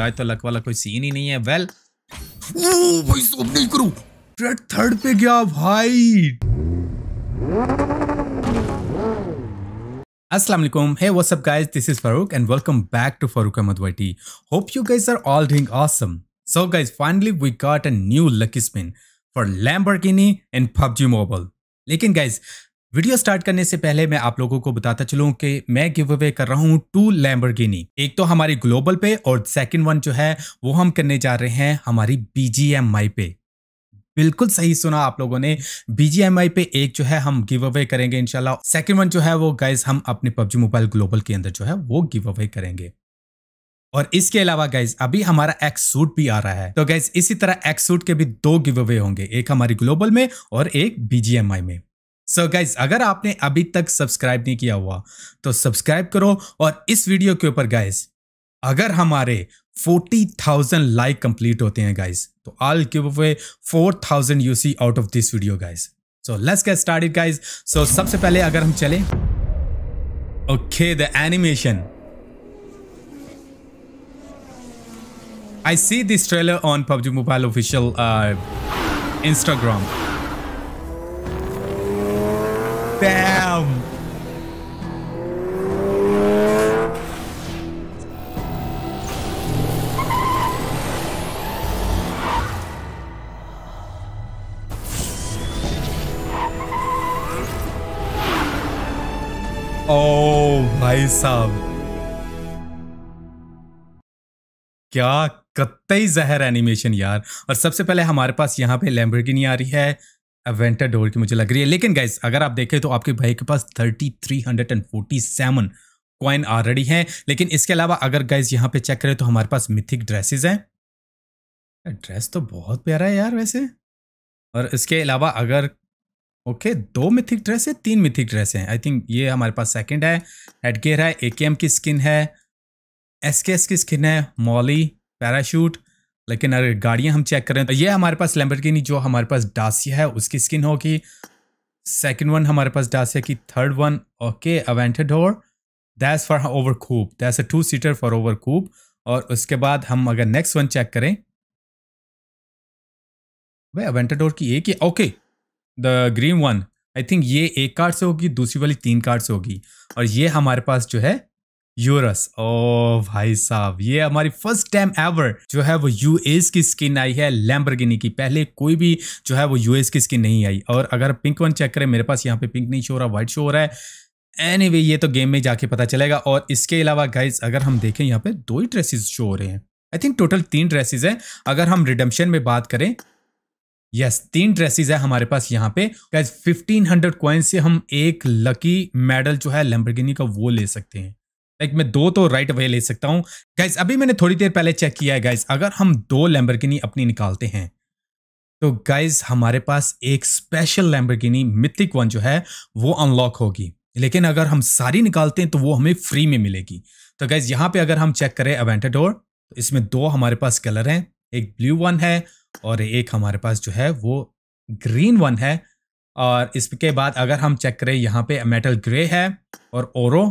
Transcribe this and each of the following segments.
आज तो लक वाला कोई सीन ही नहीं है वेल भाई सोप नहीं करूं रेड थर्ड पे गया भाई असलम है वो guys this is Farooq and welcome back to Farooq Ahmed YT hope you guys are all doing awesome so guys finally we got a new lucky spin for Lamborghini and PUBG mobile लेकिन guys video start करने से पहले मैं आप लोगों को बताता चलूं कि मैं गिव अवे कर रहा हूं टू लैम्बरगिनी एक तो हमारी ग्लोबल पे और सेकंड वन जो है वो हम करने जा रहे हैं हमारी बीजीएमआई पे बिल्कुल सही सुना आप लोगों ने बीजीएमआई पे एक जो है हम गिव अवे करेंगे इनशाला सेकेंड वन जो है वो गाइज हम अपने पबजी मोबाइल ग्लोबल के अंदर जो है वो गिव अवे करेंगे और इसके अलावा गाइज अभी हमारा एक्स सूट भी आ रहा है तो गाइज इसी तरह एक्स सूट के भी दो गिव अवे होंगे एक हमारी ग्लोबल में और एक बीजीएमआई में सो so गाइज अगर आपने अभी तक सब्सक्राइब नहीं किया हुआ तो सब्सक्राइब करो और इस वीडियो के ऊपर गाइज अगर हमारे 40,000 लाइक कंप्लीट होते हैं गाइज तो I'll give away 4,000 C out of this video guys so let's get started guys so सबसे पहले अगर हम चले okay the animation I see this trailer on PUBG mobile official Instagram Damn. Oh oh, भाई साहब क्या कतई जहर एनिमेशन यार और सबसे पहले हमारे पास यहाँ पे लैम्बर्गिनी आ रही है एवेंटा डोर की मुझे लग रही है लेकिन गाइज अगर आप देखें तो आपके भाई के पास thirty three hundred and forty seven coin already हैं लेकिन इसके अलावा अगर गाइज यहाँ पे चेक करें तो हमारे पास मिथिक ड्रेसेस हैं ड्रेस तो बहुत प्यारा है यार वैसे और इसके अलावा अगर ओके दो मिथिक ड्रेस है तीन मिथिक ड्रेस हैं आई थिंक ये हमारे पास सेकंड है हेडगेयर है ए की स्किन है एस की स्किन है मॉली पैराशूट लेकिन अगर गाड़ियां हम चेक करें तो ये हमारे पास लैम्बरगिनी जो हमारे पास डासिया है उसकी स्किन होगी सेकेंड वन हमारे पास डासिया की third one okay Aventador that's for over coupe that's a two seater for over coupe और उसके बाद हम अगर नेक्स्ट वन चेक करें वह अवेंटाडोर की एक ही okay the green one I think ये एक कार्ड से होगी दूसरी वाली तीन कार्ड से होगी और ये हमारे पास जो है यूरस ओ भाई साहब ये हमारी फर्स्ट टाइम एवर जो है वो यूएस की स्किन आई है लैम्बरगिनी की पहले कोई भी जो है वो यूएस की स्किन नहीं आई और अगर पिंक वन चेक करें मेरे पास यहाँ पे पिंक नहीं शो हो रहा व्हाइट शो हो रहा है एनी anyway, ये तो गेम में जाके पता चलेगा और इसके अलावा गाइज अगर हम देखें यहाँ पे दो ही ड्रेसेस शो हो रहे हैं आई थिंक टोटल तीन ड्रेसेज हैं अगर हम रिडम्शन में बात करें यस yes, तीन ड्रेसेस है हमारे पास यहाँ पे गाइज 1500 हंड्रेड से हम एक लकी मेडल जो है लैम्बरगिनी का वो ले सकते हैं लाइक मैं दो तो राइट अवे ले सकता हूँ गाइज अभी मैंने थोड़ी देर पहले चेक किया है गाइज अगर हम दो लैम्बरगिनी अपनी निकालते हैं तो गाइज हमारे पास एक स्पेशल लैम्बरगिनी मिथिक वन जो है वो अनलॉक होगी लेकिन अगर हम सारी निकालते हैं तो वो हमें फ्री में मिलेगी तो गाइज यहाँ पे अगर हम चेक करें अवेंटाडोर तो इसमें दो हमारे पास कलर हैं एक ब्लू वन है और एक हमारे पास जो है वो ग्रीन वन है और इसके बाद अगर हम चेक करें यहाँ पे मेटल ग्रे है और ओरो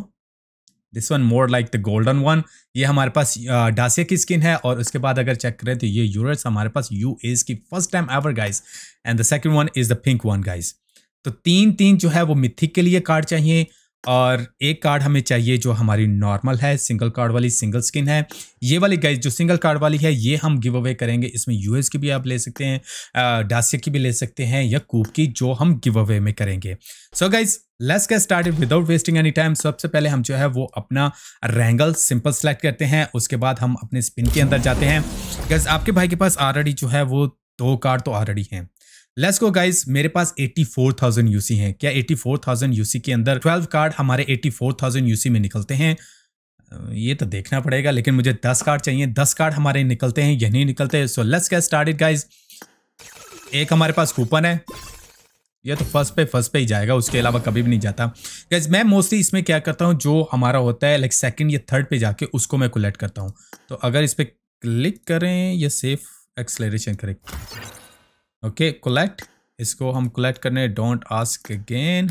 this one more like the golden one ये हमारे पास डासिया की स्किन है और उसके बाद अगर चेक करें तो ये यूरस हमारे पास यू एज की first time ever guys and the second one is the pink one guys तो तीन तीन जो है वो मिथिक के लिए कार्ड चाहिए और एक कार्ड हमें चाहिए जो हमारी नॉर्मल है सिंगल कार्ड वाली सिंगल स्किन है ये वाली गाइज जो सिंगल कार्ड वाली है ये हम गिव अवे करेंगे इसमें यूएस की भी आप ले सकते हैं डासिया की भी ले सकते हैं या कूप की जो हम गिव अवे में करेंगे so guys let's get started without wasting any time सबसे पहले हम जो है वो अपना रेंगल सिंपल सेलेक्ट करते हैं उसके बाद हम अपने स्पिन के अंदर जाते हैं गाइज़ आपके भाई के पास ऑलरेडी जो है वो दो कार्ड तो ऑलरेडी हैं लेट्स गो गाइस मेरे पास 84,000 यूसी हैं क्या 84,000 यूसी के अंदर 12 कार्ड हमारे 84,000 यूसी में निकलते हैं ये तो देखना पड़ेगा लेकिन मुझे 10 कार्ड चाहिए 10 कार्ड हमारे निकलते हैं या नहीं निकलते so let's get started guys एक हमारे पास कूपन है ये तो फर्स्ट पे फर्स्ट पे ही जाएगा उसके अलावा कभी भी नहीं जाता गैस मैं मोस्टली इसमें क्या करता हूँ जो हमारा होता है लाइक सेकंड या थर्ड पे जाके उसको मैं कलेक्ट करता हूँ तो अगर इस पर क्लिक करें या सेफ एक्सलेशन करें ओके कलेक्ट इसको हम कलेक्ट करने डोंट आस्क अगेन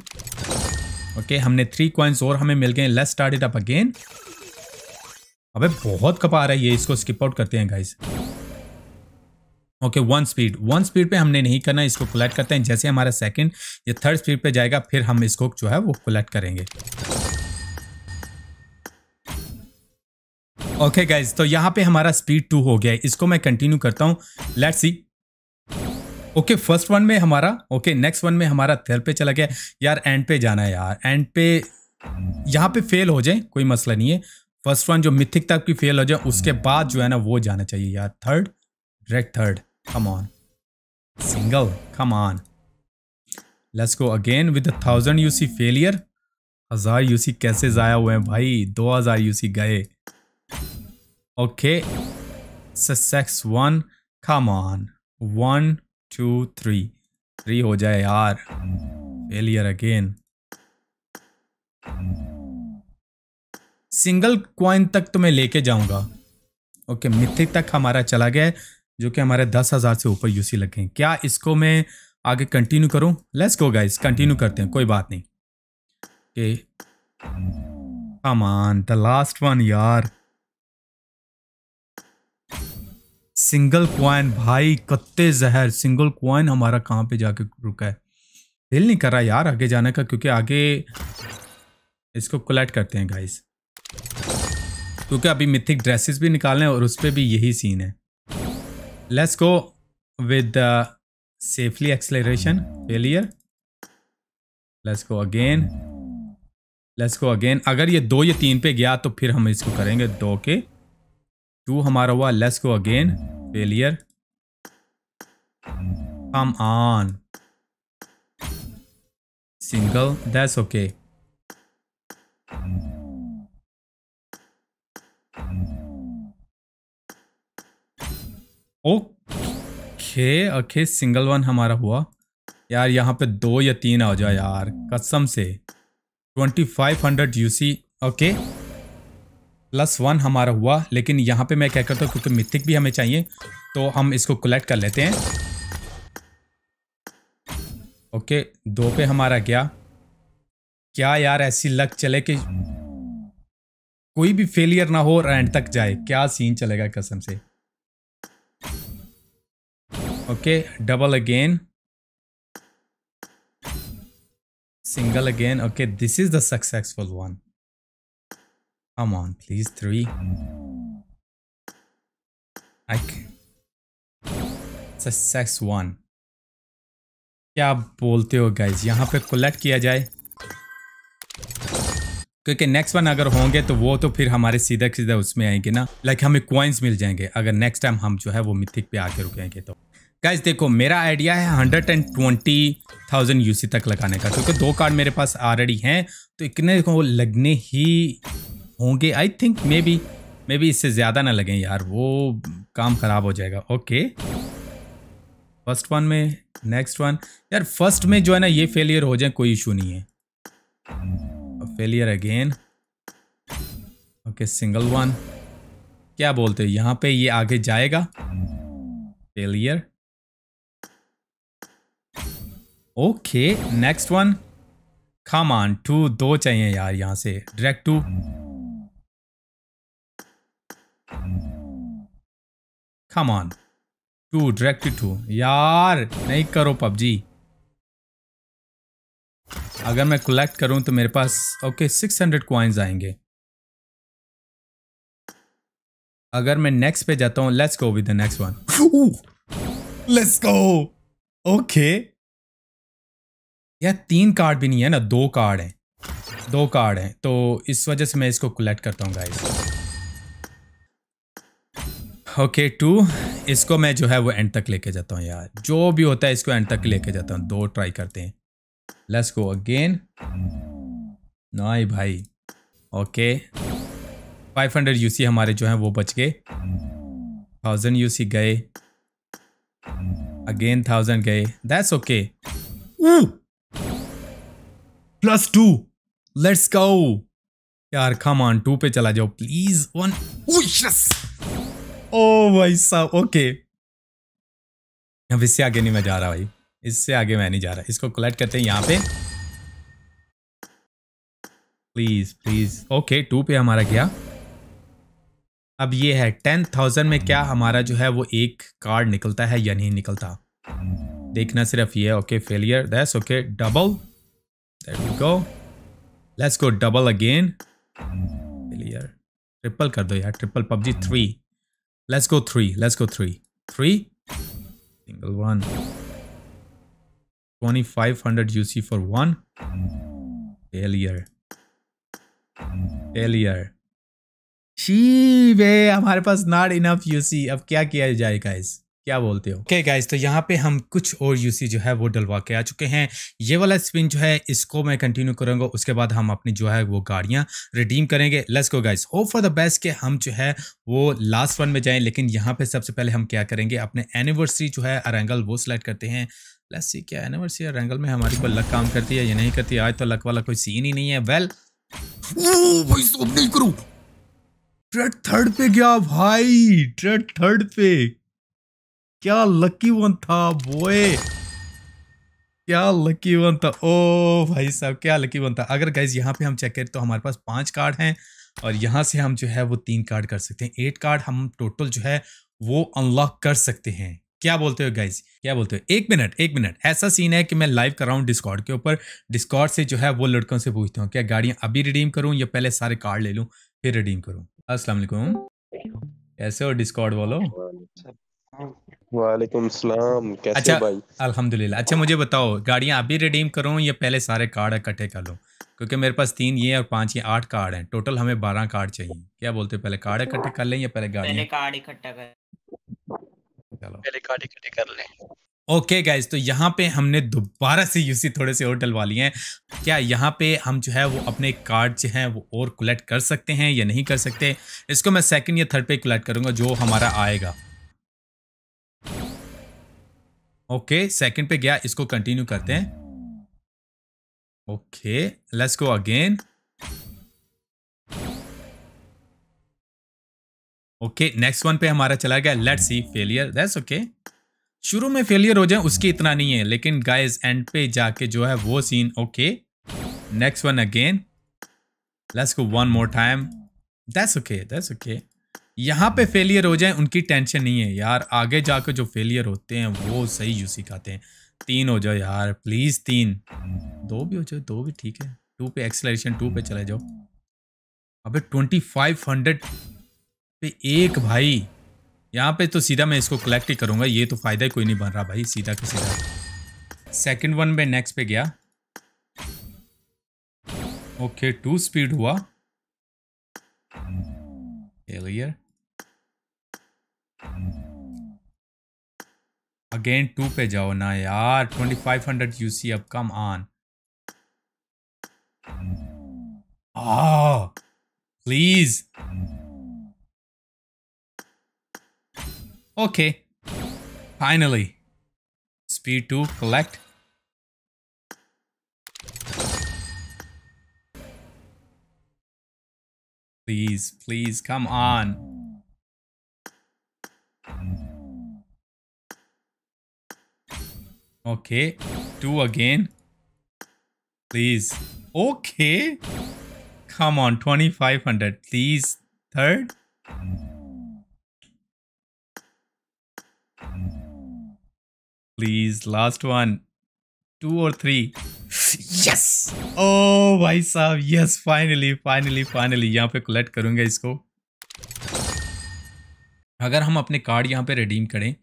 ओके हमने थ्री क्वाइंस और हमें मिल गए let's start it up again अबे बहुत कपा रहा है ये इसको स्किप आउट करते हैं guys okay one speed one speed पे हमने नहीं करना इसको कलेक्ट करते हैं जैसे हमारा सेकंड या थर्ड स्पीड पे जाएगा फिर हम इसको जो है वो कलेक्ट करेंगे ओके okay गाइज तो यहाँ पे हमारा स्पीड टू हो गया है इसको मैं कंटिन्यू करता हूँ let's see okay first one में हमारा ओके नेक्स्ट वन में हमारा थर्ड पे चला गया यार एंड पे जाना है यार एंड पे यहाँ पे फेल हो जाए कोई मसला नहीं है फर्स्ट वन जो मिथिक तक की फेल हो जाए उसके बाद जो है ना वो जाना चाहिए यार third direct third come on single come on let's go again with thousand UC failure हजार यूसी कैसे जाया हुए हैं भाई दो हजार यूसी गए okay success one come on one two three three हो जाए यार फेलियर अगेन सिंगल क्वाइन तक तो मैं लेके जाऊंगा ओके मिथिक तक हमारा चला गया जो कि हमारे दस हज़ार से ऊपर यूसी लगे क्या इसको मैं आगे कंटिन्यू करूं लेट्स गो गाइस कंटिन्यू करते हैं कोई बात नहीं okay come on the last one यार सिंगल क्वाइन भाई कत्ते जहर सिंगल क्वाइन हमारा कहाँ पे जाके रुका है दिल नहीं कर रहा यार आगे जाने का क्योंकि आगे इसको कलेक्ट करते हैं गाइस क्योंकि अभी मिथिक ड्रेसेस भी निकालने और उस पर भी यही सीन है let's go with safely acceleration failure let's go again let's go again अगर ये दो या तीन पे गया तो फिर हम इसको करेंगे दो के टू हमारा हुआ let's go again failure come on single that's okay okay okay single one हमारा हुआ यार यहाँ पे दो या तीन आ जाए यार कसम से twenty five hundred UC okay plus one हमारा हुआ लेकिन यहाँ पे मैं क्या करता हूँ क्योंकि मिथिक भी हमें चाहिए तो हम इसको कलेक्ट कर लेते हैं ओके दो पे हमारा गया क्या यार ऐसी लक चले कि कोई भी फेलियर ना हो और एंड तक जाए क्या सीन चलेगा कसम से okay double again single again okay this is the successful one Come on, please, three. I can... It's a sex one. क्या बोलते हो गाइज यहाँ पे कलेक्ट किया जाए क्योंकि नेक्स्ट वन अगर होंगे तो वो तो फिर हमारे सीधा सीधा उसमें आएंगे ना लाइक like हमें क्वाइंस मिल जाएंगे अगर नेक्स्ट टाइम हम जो है वो मिथिक पे आके रुकेंगे तो गाइज देखो मेरा आइडिया है hundred and twenty thousand UC तक लगाने का क्योंकि दो कार्ड मेरे पास ऑलरेडी हैं तो इतने लगने ही होंगे I think maybe maybe इससे ज़्यादा ना लगें यार वो काम ख़राब हो जाएगा ओके फर्स्ट वन में नेक्स्ट वन यार फर्स्ट में जो है ना ये फेलियर हो जाए कोई इशू नहीं है failure again okay single one क्या बोलते हैं यहाँ पे ये आगे जाएगा failure okay next one come on two दो चाहिए यार यहाँ से direct two come on two direct two यार नहीं करो पबजी अगर मैं कलेक्ट करूं तो मेरे पास ओके सिक्स हंड्रेड क्वाइंस आएंगे अगर मैं नेक्स्ट पे जाता हूं let's go with the next one let's go okay यार तीन कार्ड भी नहीं है ना दो कार्ड है दो कार्ड हैं तो इस वजह से मैं इसको कलेक्ट करता हूँ गाइस ओके टू इसको मैं जो है वो एंड तक लेके जाता हूँ यार जो भी होता है इसको एंड तक लेके जाता हूँ दो ट्राई करते हैं लेट्स गो अगेन नाई भाई okay five hundred U C हमारे जो है वो बच गए थाउजेंड यू सी गए अगेन थाउजेंड गए that's okay plus two let's go यार खाम टू पे चला जाओ please one yes oh oh भाई साहब ओके अब इससे आगे नहीं मैं जा रहा भाई इससे आगे मैं नहीं जा रहा इसको कलेक्ट करते हैं यहाँ पे प्लीज प्लीज ओके टू पे हमारा गया अब ये है टेन थाउजेंड में क्या हमारा जो है वो एक कार्ड निकलता है या नहीं निकलता देखना सिर्फ ये okay failure that's okay double go let's go double again failure triple कर दो यार triple PUBG three Let's go three. Let's go three. Three? Single one. 2500 UC for one. Failure. Failure. शी वे हमारे पास नॉट इनफ यूसी अब क्या क्या बोलते हो ओके गाइस तो यहाँ पे हम कुछ और यूसी जो है वो डलवा के आ चुके हैं ये वाला स्पिन जो है इसको मैं कंटिन्यू करूंगा उसके बाद हम अपनी जो है वो गाड़ियाँ रिडीम करेंगे let's go guys hope for the best के हम जो है वो लास्ट वन में जाएं लेकिन यहाँ पे सबसे पहले हम क्या करेंगे अपने एनिवर्सरी जो है अरेंगल वो सिलेक्ट करते हैं लेट्स सी क्या एनिवर्सरी अरेंगल में हमारी कोई लक काम करती है या नहीं करती आज तो लक वाला कोई सीन ही नहीं है वेल ओ नहीं करूँ ट्रेड थर्ड पे गया भाई ट्रेड थर्ड पे क्या लकी वन था बोए क्या लकी वन था ओ भाई साहब क्या लकी वन था अगर गाइज यहाँ पे हम चेक करें तो हमारे पास पांच कार्ड हैं और यहाँ से हम जो है वो तीन कार्ड कर सकते हैं एट कार्ड हम टोटल जो है वो अनलॉक कर सकते हैं क्या बोलते हो गाइज क्या बोलते हो एक मिनट एक मिनट ऐसा सीन है कि मैं लाइव कर रहा हूँ डिस्कॉर्ड के ऊपर डिस्कॉर्ड से जो है वो लड़कों से पूछता हूँ क्या गाड़ियाँ अभी रिडीम करूँ या पहले सारे कार्ड ले लूँ फिर रिडीम करूँ असलम कैसे हो डिस्कॉर्ड वालो वालेकुम सलाम कैसे अच्छा, भाई अल्हम्दुलिल्लाह अच्छा मुझे बताओ गाड़ियां अभी रिडीम करो या पहले सारे कार्ड इकट्ठे कर लो क्योंकि मेरे पास तीन ये और पांच ये आठ कार्ड हैं टोटल हमें बारह कार्ड चाहिए क्या बोलते हैं पहले कार्ड इकट्ठे कर लें या पहले गाड़ी पहले कार्ड इकट्ठा कर पहले कार्ड इकट्ठे कर लें ओके गाइज तो यहाँ पे हमने दोबारा से यूसी थोड़े से और डलवा लिए हैं क्या यहाँ पे हम जो है वो अपने कार्ड जो हैं वो और कलेक्ट कर सकते हैं या नहीं कर सकते इसको मैं सेकंड या थर्ड पे कलेक्ट करूँगा जो हमारा आएगा ओके सेकंड पे गया इसको कंटिन्यू करते हैं okay let's go again okay next one पे हमारा चला गया let's see failure that's okay शुरू में फेलियर हो जाए उसकी इतना नहीं है लेकिन गाइस एंड पे जाके जो है वो scene okay next one again let's go one more time that's okay that's okay यहाँ पे फेलियर हो जाए उनकी टेंशन नहीं है यार आगे जाकर जो फेलियर होते हैं वो सही यू सिखाते हैं तीन हो जाओ यार प्लीज़ तीन दो भी हो जाओ दो भी ठीक है टू पे एक्सलेशन टू पे चले जाओ अबे ट्वेंटी फाइव हंड्रेड पे एक भाई यहाँ पे तो सीधा मैं इसको कलेक्ट ही करूँगा ये तो फ़ायदा ही कोई नहीं बन रहा भाई सीधा के सीधा सेकेंड वन में नेक्स्ट पे गया ओके टू स्पीड हुआ फेलियर अगेन टू पे जाओ ना यार twenty five hundred U C अब come on please okay finally speed two collect Please, please, come on. Okay. Two again. Please. Okay. Come on, 2500. Please. Third. Please, last one. Two or three. Yes oh भाई साहब yes finally finally finally यहाँ पे collect करूंगा इसको अगर हम अपने card यहाँ पे रिडीम करें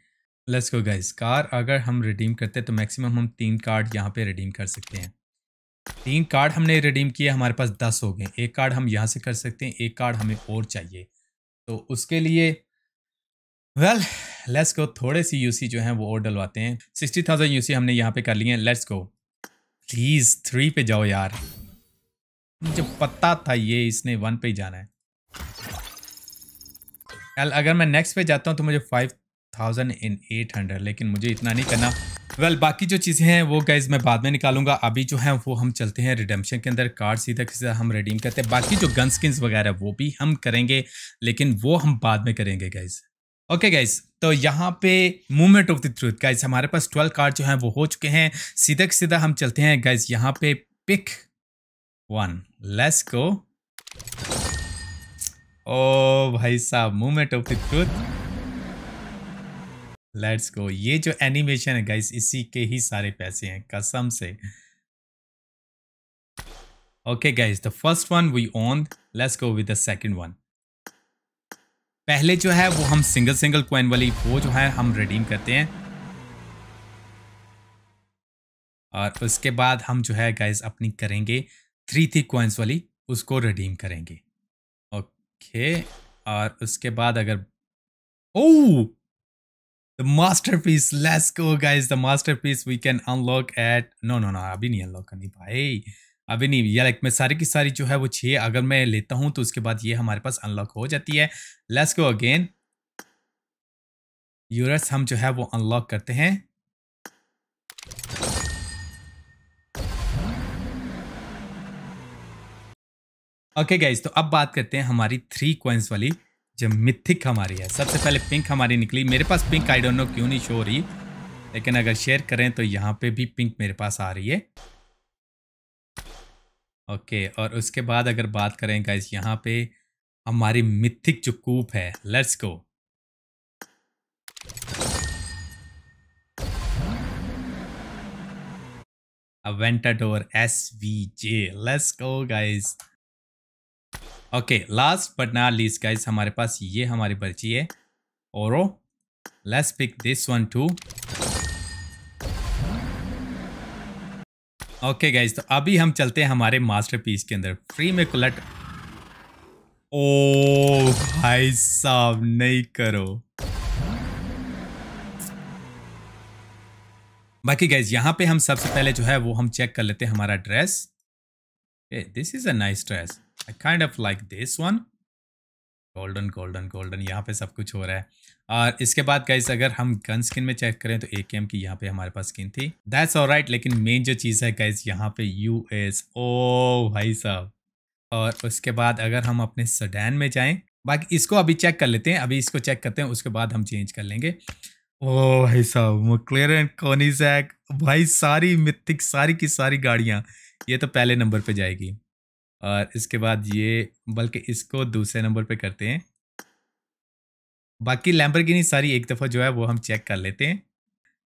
लेट्स गो गाइस कार अगर हम रिडीम करते हैं तो मैक्सिमम हम तीन कार्ड यहाँ पे रिडीम कर सकते हैं तीन कार्ड हमने रिडीम किए हमारे पास दस हो गए एक कार्ड हम यहाँ से कर सकते हैं एक कार्ड हमें और चाहिए तो उसके लिए वेल लेट्स गो थोड़े सी यूसी जो हैं वो और डलवाते हैं सिक्सटी थाउजेंड यूसी हमने यहाँ पे कर लिए हैं लेट्स गो प्लीज़ थ्री पे जाओ यार मुझे पता था ये इसने वन पे ही जाना है अगर मैं नेक्स्ट पे जाता हूँ तो मुझे five thousand and eight hundred लेकिन मुझे इतना नहीं करना वेल well, बाकी जो चीज़ें हैं वो गाइज मैं बाद में निकालूंगा अभी जो है वो हम चलते हैं रिडेम्पशन के अंदर कार्ड सीधा सीधा हम रिडीम करते हैं बाकी जो गन स्किन्स वगैरह वो भी हम करेंगे लेकिन वो हम बाद में करेंगे गाइज ओके गाइज तो यहाँ पे movement of the truth guys हमारे पास ट्वेल्व कार्ड जो हैं वो हो चुके हैं सीधा सीधा हम चलते हैं गाइज यहाँ पे पिक वन लेस को ओ भाई साहब movement of the truth let's go ये जो एनिमेशन है गाइस इसी के ही सारे पैसे हैं कसम से okay guys the first one we own let's go with the second one पहले जो है वो हम सिंगल सिंगल क्वाइन वाली वो जो है हम रिडीम करते हैं और उसके बाद हम जो है गाइस अपनी करेंगे थ्री थ्री क्वाइंस वाली उसको रिडीम करेंगे ओके और उसके बाद अगर ओ the masterpiece let's go guys the masterpiece we can unlock at no no no अभी नहीं unlock करनी भाई अभी नहीं या लाइक मैं सारी की सारी जो है वो छः अगर मैं लेता हूं तो उसके बाद ये हमारे पास अनलॉक हो जाती है लेट्स गो अगेन यूरस हम जो है वो अनलॉक करते हैं ओके okay गाइज तो अब बात करते हैं हमारी थ्री क्वेंस वाली जो मिथिक हमारी है सबसे पहले पिंक हमारी निकली मेरे पास पिंक आई डोंट नो क्यों नहीं शो हो रही लेकिन अगर शेयर करें तो यहाँ पे भी पिंक मेरे पास आ रही है ओके और उसके बाद अगर बात करें गाइज यहाँ पे हमारी मिथिक जो कूप है लेट्स गो वी जे let's go guys okay last but not least guys हमारे पास ये हमारी पर्ची है और let's pick this one two okay guys तो अभी हम चलते हैं हमारे मास्टरपीस के अंदर फ्री में कुलट ओ oh, भाई साहब नहीं करो बाकी गाइज यहाँ पे हम सबसे पहले जो है वो हम चेक कर लेते हैं हमारा dress this is a nice dress kind of like this one golden golden golden यहाँ पे सब कुछ हो रहा है और इसके बाद गाइज अगर हम गन स्किन में चेक करें तो ए के एम की यहाँ पे हमारे पास स्किन थी दैट्स ऑल राइट लेकिन मेन जो चीज़ है गाइज यहाँ पे यू एस ओ भाई साहब और उसके बाद अगर हम अपने सडैन में जाएं बाकी इसको अभी चेक कर लेते हैं अभी इसको चेक करते हैं उसके बाद हम चेंज कर लेंगे ओ oh भाई साहब मुक्लेर एंड कोनीजैक भाई सारी मिथिक सारी की सारी गाड़ियाँ ये तो पहले नंबर पर जाएगी और इसके बाद ये बल्कि इसको दूसरे नंबर पे करते हैं बाकी नहीं सारी एक दफ़ा जो है वो हम चेक कर लेते हैं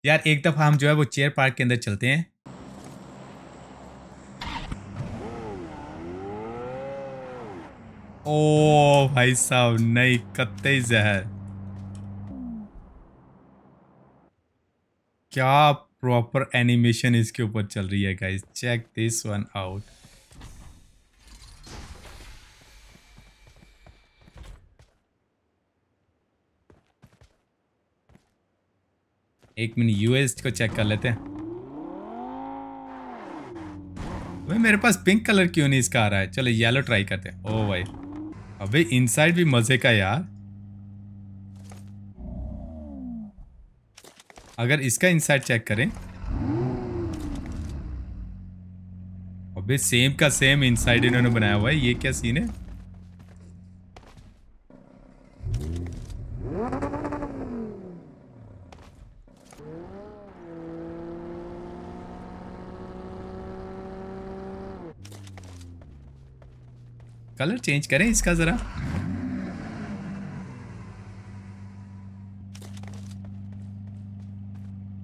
यार एक दफ़ा हम जो है वो चेयर पार्क के अंदर चलते हैं ओ भाई साहब नहीं कत्ते जहर क्या प्रॉपर एनिमेशन इसके ऊपर चल रही है guys check this one out एक मिनट यूएस को चेक कर लेते हैं भाई मेरे पास पिंक कलर क्यों नहीं इसका आ रहा है चलो येलो ट्राई करते हैं ओ oh, भाई अबे इनसाइड भी मजे का यार अगर इसका इनसाइड चेक करें अबे सेम का सेम इनसाइड इन्होंने बनाया हुआ है ये क्या सीन है कलर चेंज करें इसका ज़रा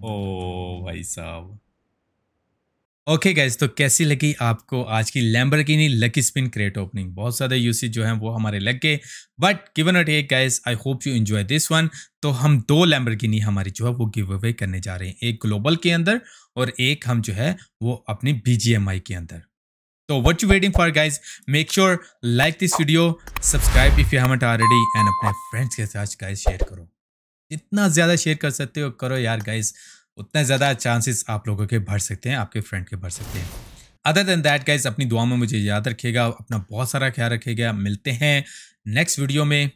ओ भाई साहब ओके okay गाइज तो कैसी लगी आपको आज की लैम्बर की नहीं लकी स्पिन क्रिएट ओपनिंग बहुत ज़्यादा यूसी जो है वो हमारे लग गए बट गिवन अट एक guys I hope you enjoy this one तो हम दो लैम्बर की नहीं हमारी जो है वो गिव अवे करने जा रहे हैं एक ग्लोबल के अंदर और एक हम जो है वो अपनी बी के अंदर So what you waiting for guys? Make sure like this video, subscribe if you haven't already and अपने friends के साथ guys share करो जितना ज़्यादा share कर सकते हो करो यार guys उतना ज़्यादा chances आप लोगों के बढ़ सकते हैं आपके friend के बढ़ सकते हैं अदर देन दैट गाइज अपनी दुआ में मुझे याद रखेगा अपना बहुत सारा ख्याल रखेगा मिलते हैं नेक्स्ट वीडियो में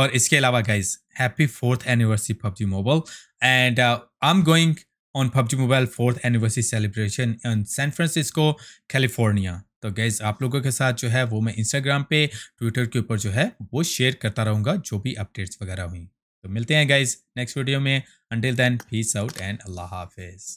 और इसके अलावा guys happy fourth anniversary PUBG mobile and I am going on PUBG mobile fourth anniversary celebration in San Francisco California तो गैज़ आप लोगों के साथ जो है वो मैं इंस्टाग्राम पे ट्विटर के ऊपर जो है वो शेयर करता रहूँगा जो भी अपडेट्स वगैरह हुई तो मिलते हैं गाइज नेक्स्ट वीडियो में until then peace out and अल्लाह हाफिज़